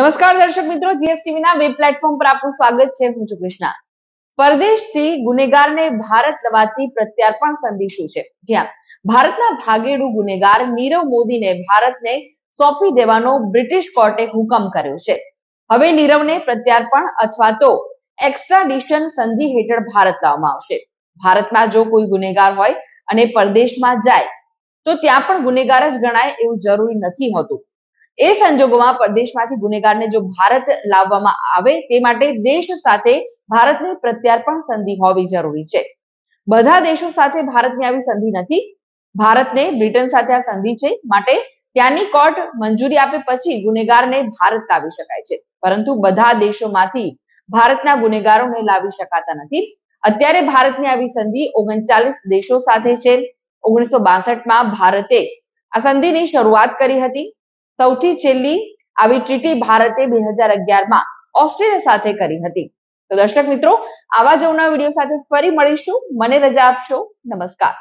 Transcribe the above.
નમસ્કાર દર્શક મિત્રો જીએસટીવી ના વેબ પ્લેટફોર્મ પર આપનું સ્વાગત છે હું છું કૃષ્ણા પરદેશથી ગુનેગારને ભારત લવાતી પ્રત્યાર્પણ સંદેશો છે જ્યાં ભારતના ભાગેડુ ગુનેગાર નીરવ મોદીને ભારતને સોંપી દેવાનો બ્રિટિશ કોર્ટે હુકમ કર્યો છે હવે નીરવને પ્રત્યાર્પણ અથવા તો એક્સ્ટ્રાડિશન સંધિ હેઠળ ભારત લાવવામાં આવશે ભારતમાં જો કોઈ ગુનેગાર હોય અને પરદેશમાં જાય તો ત્યાં પણ ગુનેગાર જ ગણાય એવું જરૂરી નથી હોતું એ સંજોગોમાં પરદેશમાંથી ગુનેગારને જો ભારત લાવવામાં આવે તે માટે દેશ સાથે ભારતની પ્રત્યાર્પણ સંધિ હોવી જરૂરી છે બધા દેશો સાથે ભારતની આવી સંધિ નથી ભારતને બ્રિટન સાથે આ સંધિ છે માટે ત્યાંની કોર્ટ મંજૂરી આપે પછી ગુનેગારને ભારત લાવી શકાય છે પરંતુ બધા દેશોમાંથી ભારતના ગુનેગારોને લાવી શકાતા નથી અત્યારે ભારતની આવી સંધિ ઓગણચાલીસ દેશો સાથે છે ઓગણીસો માં ભારતે આ સંધિની શરૂઆત કરી હતી સૌથી છેલ્લી આવી ટ્રીટી ભારતે બે હજાર અગિયારમાં ઓસ્ટ્રેલિયા સાથે કરી હતી તો દર્શક મિત્રો આવા જ વિડીયો સાથે ફરી મળીશું મને રજા આપશો નમસ્કાર